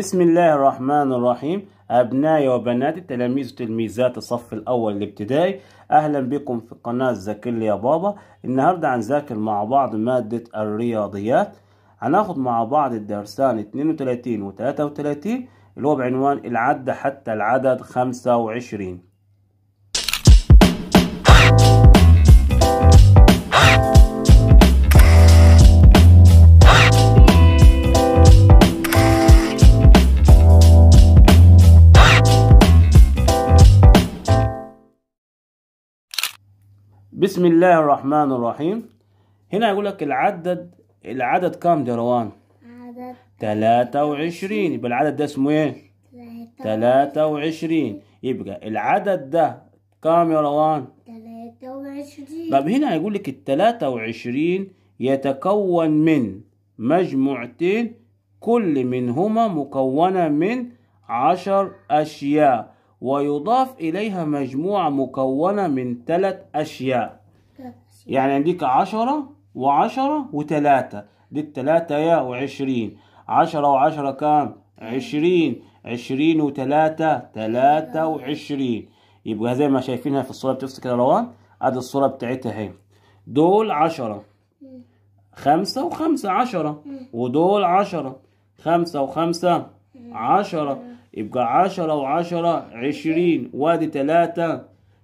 بسم الله الرحمن الرحيم أبنائي وبناتي تلاميذ وتلميذات الصف الأول الابتدائي أهلا بكم في قناة ذاكر يا بابا النهاردة هنذاكر مع بعض مادة الرياضيات هناخد مع بعض الدرسان 32 و 33 اللي هو بعنوان العد حتى العدد 25 بسم الله الرحمن الرحيم هنا يقول لك العدد العدد كام دروان عدد 23 يبقى العدد ده اسمه ايه 23 يبقى العدد ده كام يا روان 23 طب هنا هيقول لك ال 23 يتكون من مجموعتين كل منهما مكونة من عشر أشياء ويضاف إليها مجموعة مكونة من ثلاث أشياء يعني عندك عشرة وعشرة وتلاتة دي التلاتة يا وعشرين عشرة وعشرة كام عشرين عشرين وتلاتة تلاتة وعشرين يبقى زي ما شايفينها في الصورة بتفصل كده روان ادي الصورة بتاعتها اهي دول عشرة خمسة وخمسة عشرة ودول عشرة خمسة وخمسة عشرة يبقى عشرة وعشرة عشرين وادي تلاتة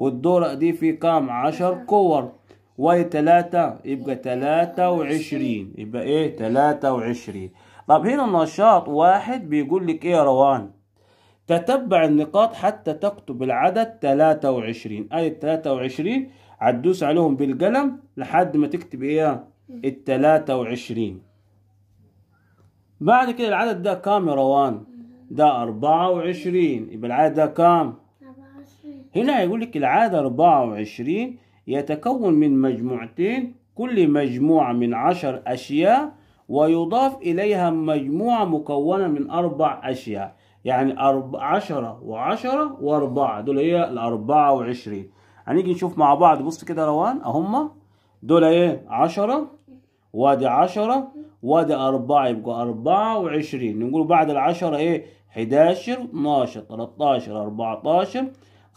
والدورة دي في كام عشر كور واي تلاتة يبقى تلاتة وعشرين يبقى ايه تلاتة وعشرين طب هنا النشاط واحد بيقول لك ايه يا روان تتبع النقاط حتى تكتب العدد 23 اي 23 هتدوس عليهم بالقلم لحد ما تكتب ايه ال 23 بعد كده العدد ده كام يا روان ده 24 يبقى العدد ده كام هنا يقول لك العدد 24 يتكون من مجموعتين كل مجموعة من عشر أشياء ويضاف إليها مجموعة مكونة من أربع أشياء يعني أرب... عشرة وعشرة وأربعة دول هي إيه؟ الأربعة وعشرين هنيجي نشوف مع بعض بص كده روان أهم دول إيه عشرة وادي عشرة وادي أربعة يبقى أربعة وعشرين نقول بعد العشرة إيه حداشر اتناشر تلاتاشر أربعتاشر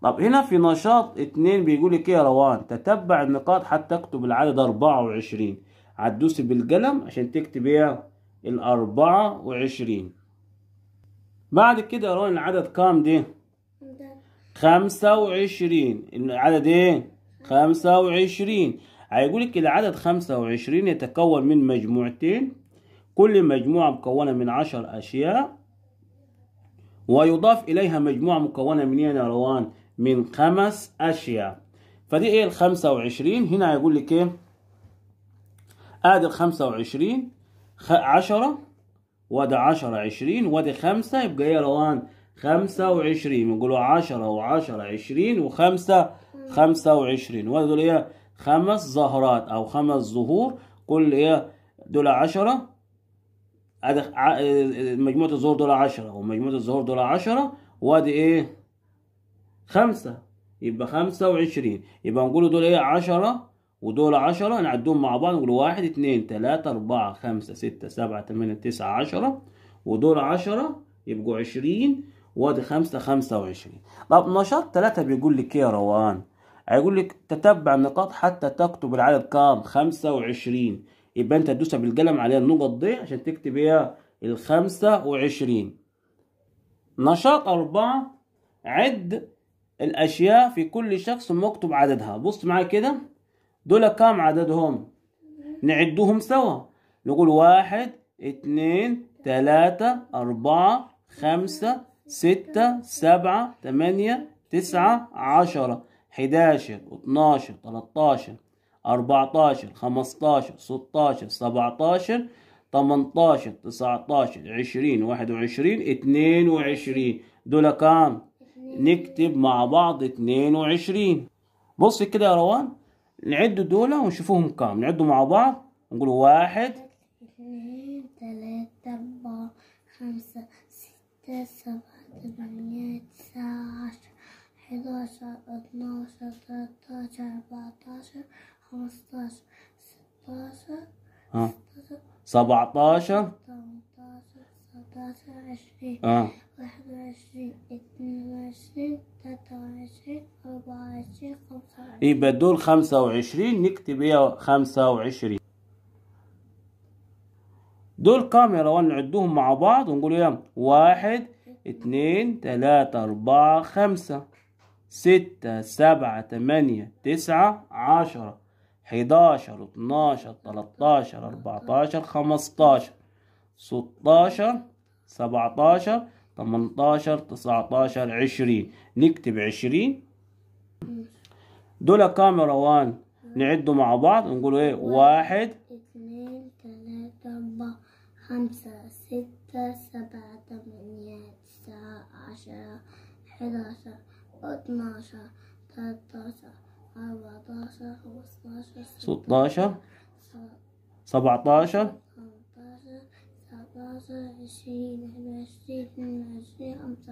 طب هنا في نشاط اتنين بيقول لك ايه يا روان تتبع النقاط حتى اكتب العدد 24 هتدوسي بالقلم عشان تكتب ايه ال 24 بعد كده يا روان العدد كام دي؟ خمسة وعشرين العدد ايه؟ خمسة وعشرين هيقول لك العدد خمسة وعشرين يتكون من مجموعتين كل مجموعة مكونة من عشر أشياء ويضاف إليها مجموعة مكونة من إيه يا روان من خمس أشياء فدي إيه الخمسة وعشرين هنا هيقول لك إيه آدي الخمسة وعشرين عشرة وده عشرة عشرين وده خمسة يبقى إيه روان خمسة وعشرين نقولوا عشرة وعشرة عشرين وخمسة خمسة وعشرين ودول إيه خمس زهرات أو خمس زهور كل إيه دول عشرة مجموعة الزهور دول عشرة ومجموعة الزهور دول عشرة وادي إيه خمسة يبقى خمسة وعشرين يبقى نقول دول ايه عشرة ودول عشرة نعدهم مع بعض نقول واحد اتنين تلاتة أربعة خمسة ستة سبعة تمانية تسعة عشرة ودول عشرة يبقوا عشرين وادي خمسة خمسة وعشرين طب نشاط تلاتة بيقول لك ايه يا روان هيقول لك تتبع النقاط حتى تكتب العدد كام خمسة وعشرين يبقى انت تدوسها بالقلم عليها النقط دي عشان تكتب ايه الخمسة وعشرين نشاط أربعة عد الأشياء في كل شخص مكتوب عددها بص معايا كده دول كام عددهم نعدهم سوا نقول واحد اتنين تلاتة أربعة خمسة ستة سبعة تمانية تسعة عشرة حداشر اتناشر تلاتاشر أربعتاشر خمستاشر ستاشر سبعتاشر تمنتاشر تسعتاشر عشرين واحد وعشرين اتنين وعشرين دول كام نكتب مع بعض 22 بص كده يا روان نعد دول ونشوفهم كام نعدوا مع بعض نقول واحد اثنين ثلاثة أربعة خمسة ستة سبعة ثمانية تسعة عشرة حداشر اتناشر تلاتاشر أربعتاشر خمستاشر ستاشر سبعتاشر تمنتاشر 19 20 اه 21 22 23 24 25 يبقى دول 25 نكتب هي 25 دول كام يا روان نعدهم مع بعض ونقول ايه واحد اتنين تلاتة أربعة خمسة ستة سبعة تمانية تسعة عشرة حداشر اتناشر تلاتاشر أربعتاشر خمستاشر ستاشر 17 18 19 20 نكتب 20 دول كام يا روان نعدوا مع بعض نقول ايه واحد اثنين ثلاثة أربعة خمسة ستة سبعة ثمانية تسعة عشرة حداشر اتناشر تلاتاشر أربعتاشر خمستاشر ستاشر سبعتاشر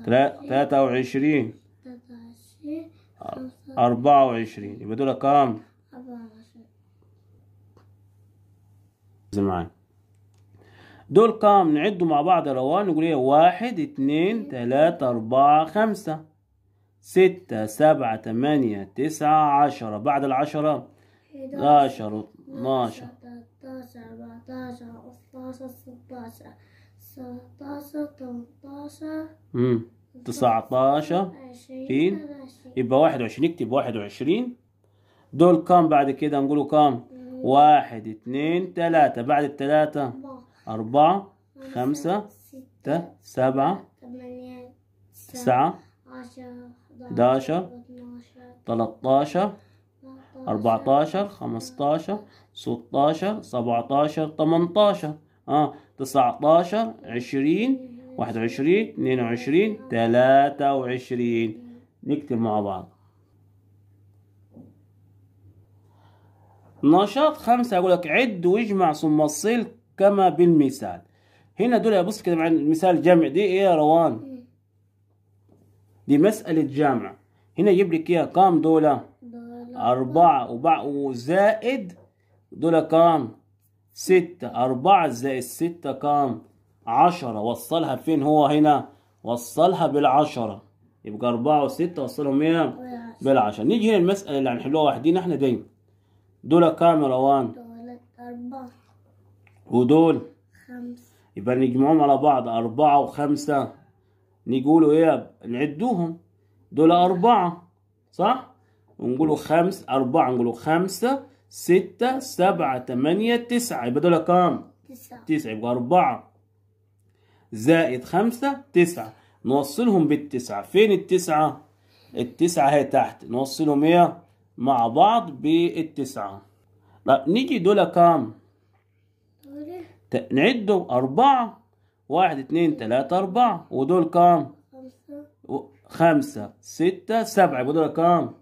ثلاثة وعشرين أربعة وعشرين يبقى دول كام؟ أربعة وعشرين دول كام نعدوا مع بعض يا روان نقول ايه واحد اتنين تلاتة أربعة خمسة ستة سبعة تمانية تسعة عشرة بعد العشرة عشرة 12 13 14 15 16 19 18 يبقى 21 اكتب 21 دول كام بعد كده نقولوا كام؟ واحد اثنين ثلاثة بعد الثلاثة أربعة خمسة ستة سبعة تسعة حداشر تلاتاشر أربعتاشر خمستاشر ستاشر سبعتاشر تمنتاشر اه 19 20 21 22 23 نكتب مع بعض نشاط خمسة أقول لك عد واجمع ثم صل كما بالمثال هنا دول بص كده مع المثال جمع دي ايه يا روان دي مسألة جامع هنا يجيب لك ايه كام دولة أربعة وبع وزائد دولة كام ستة أربعة زائد ستة كام عشرة وصلها فين هو هنا وصلها بالعشرة يبقى أربعة وستة وصلهم هنا بالعشرة نيجي هنا المسألة اللي هنحلوها وحدين احنا دايما دول كام يا روان دول أربعة ودول خمسة يبقى نجمعهم على بعض أربعة وخمسة نقولوا إيه نعدوهم دول أربعة صح ونقولوا خمس أربعة نقولوا خمسة ستة سبعة تمانية تسعة يبقى دول كام؟ تسعة تسعة يبقى أربعة زائد خمسة تسعة نوصلهم بالتسعة فين التسعة؟ التسعة هي تحت نوصلهم إيه؟ مع بعض بالتسعة طب نيجي دول كام؟ نعدهم أربعة واحد اتنين تلاتة أربعة ودول كام؟ خمسة خمسة ستة سبعة يبقى دول كام؟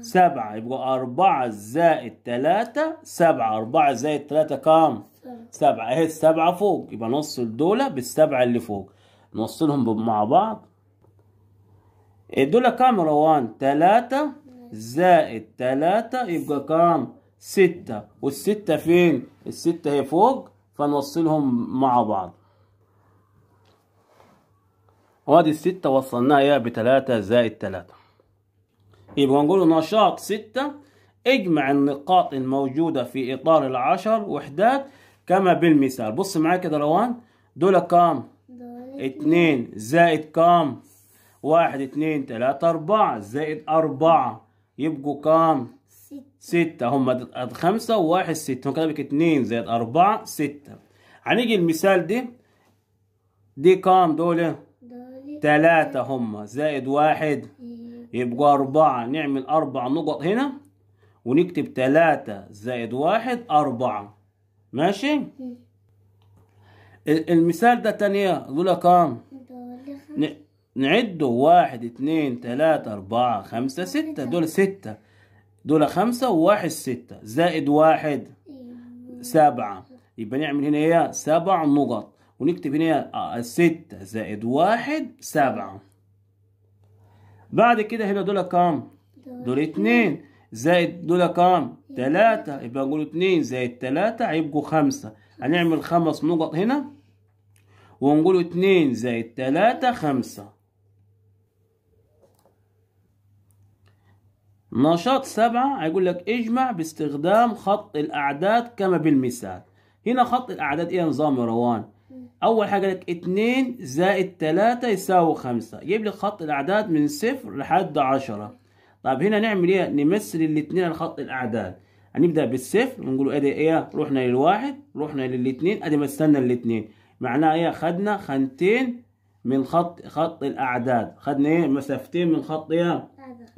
سبعة يبقى أربعة زائد تلاتة سبعة أربعة زائد تلاتة كام؟ سبعة أهي السبعة إيه، فوق يبقى نوصل دولة بالسبعة اللي فوق نوصلهم مع بعض إيه، دول كام روان؟ تلاتة زائد تلاتة يبقى كام؟ ستة والستة فين؟ الستة هي فوق فنوصلهم مع بعض وادي الستة وصلناها إياها بتلاتة زائد تلاتة يبقى نقول نشاط ستة اجمع النقاط الموجودة في إطار العشر وحدات كما بالمثال بص معايا كده روان دول كام؟ اتنين زائد كام؟ واحد اتنين تلاتة أربعة زائد أربعة يبقوا كام؟ ستة هما خمسة وواحد ستة هم كتبك اتنين زائد أربعة ستة هنيجي المثال دي دي كام دول؟ تلاتة هما زائد واحد يبقى أربعة نعمل أربع نقط هنا ونكتب تلاتة زائد واحد أربعة ماشي؟ المثال ده تانية دول كام؟ نعده واحد اتنين تلاتة أربعة خمسة ستة دول ستة دول خمسة وواحد ستة زائد واحد سبعة يبقى نعمل هنا ايه سبع نقط ونكتب هنا آه، ستة زائد واحد سبعة بعد كده هيبقى دول كام دول اتنين زائد دول كام تلاتة يبقى نقول اتنين زائد تلاتة هيبقوا خمسة هنعمل خمس نقط هنا ونقول اتنين زائد تلاتة خمسة نشاط سبعة هيقول لك اجمع باستخدام خط الأعداد كما بالمثال هنا خط الأعداد إيه نظام روان اول حاجه لك 2 زائد 3 يساوي 5 يجيب لي خط الاعداد من صفر لحد 10 طب هنا نعمل ايه نمثل الاثنين على خط الاعداد هنبدا بالصفر ونقول ادي ايه رحنا للواحد رحنا للاثنين ادي مثلنا الاثنين معناها ايه خدنا خانتين من خط خط الاعداد خدنا ايه مسافتين من خط ايه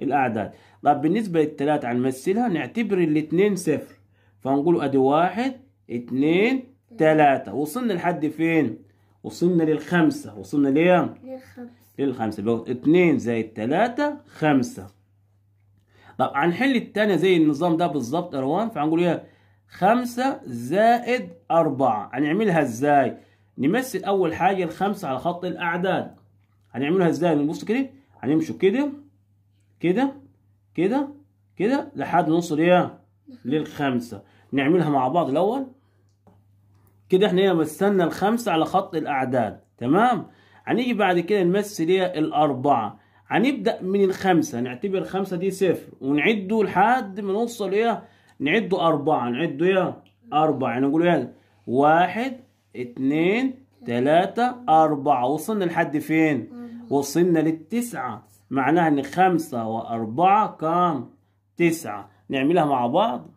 الاعداد طب بالنسبه للثلاثه هنمثلها نعتبر الاثنين صفر فنقول ادي واحد اثنين ثلاثة وصلنا لحد فين؟ وصلنا للخمسة وصلنا ليه؟ للخمسة للخمسة اثنين زائد ثلاثة خمسة طب هنحل التانية زي النظام ده بالظبط يا روان فهنقول ايه؟ خمسة زائد أربعة هنعملها ازاي؟ نمثل أول حاجة الخمسة على خط الأعداد هنعملها ازاي؟ نبص كده هنمشوا كده كده كده كده لحد نوصل ايه؟ للخمسة نعملها مع بعض الأول كده احنا هنا مثلنا الخمسة على خط الأعداد تمام هنيجي بعد كده نمثل ايه الأربعة هنبدأ من الخمسة نعتبر الخمسة دي صفر ونعده لحد ما نوصل ايه نعده أربعة نعده ايه أربعة يعني نقول ايه واحد اتنين تلاتة أربعة وصلنا لحد فين؟ وصلنا للتسعة معناها إن خمسة وأربعة كام؟ تسعة نعملها مع بعض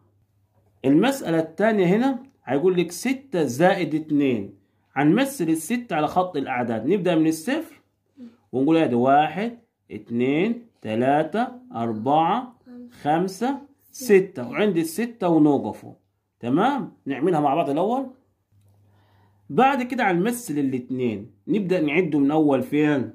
المسألة التانية هنا هيقول لك 6 زائد 2 هنمثل 6 على خط الأعداد نبدأ من الصفر ونقول ادي واحد 3 4 أربعة خمسة ستة ال الستة ونوقفه تمام نعملها مع بعض الأول بعد كده هنمثل الاثنين نبدأ نعده من أول فين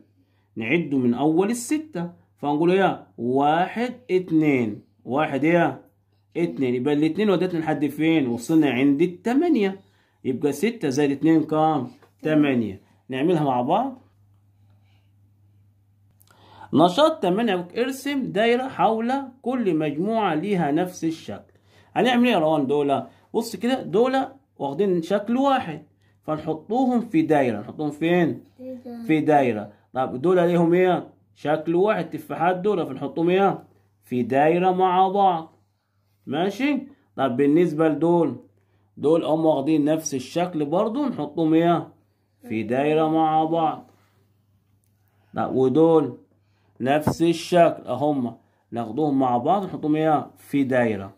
نعده من أول الستة فنقول ايه واحد اثنين واحد ايه اتنين يبقى الاتنين ودتنا لحد فين وصلنا عند التمانية يبقى ستة زائد اتنين كام تمانية نعملها مع بعض نشاط تمانية ارسم دايرة حول كل مجموعة ليها نفس الشكل هنعمل ايه يا روان دول بص كده دول واخدين شكل واحد فنحطوهم في دايرة نحطهم فين في دايرة طب دول ليهم ايه شكل واحد تفاحات دول فنحطهم ايه في دايرة مع بعض ماشي طب بالنسبة لدول دول هم واخدين نفس الشكل برضو نحطهم ايه في دايرة مع بعض طب ودول نفس الشكل هم ناخدهم مع بعض نحطهم ايه في دايرة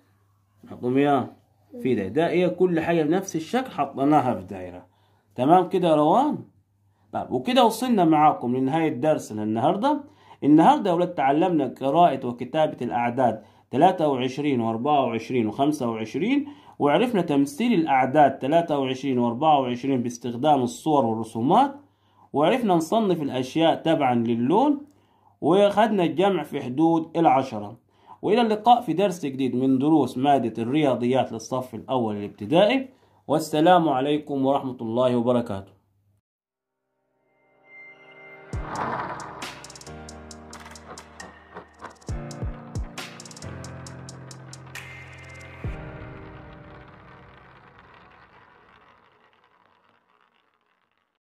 نحطهم ايه في دايرة ده ايه كل حاجة بنفس الشكل حطيناها في دايرة تمام كده يا روان طب وكده وصلنا معاكم لنهاية درسنا النهاردة النهاردة يا ولاد تعلمنا قراءة وكتابة الأعداد 23 و24 و25 وعرفنا تمثيل الأعداد 23 و24 باستخدام الصور والرسومات وعرفنا نصنف الأشياء تبعا للون وأخذنا الجمع في حدود العشرة وإلى اللقاء في درس جديد من دروس مادة الرياضيات للصف الأول الابتدائي والسلام عليكم ورحمة الله وبركاته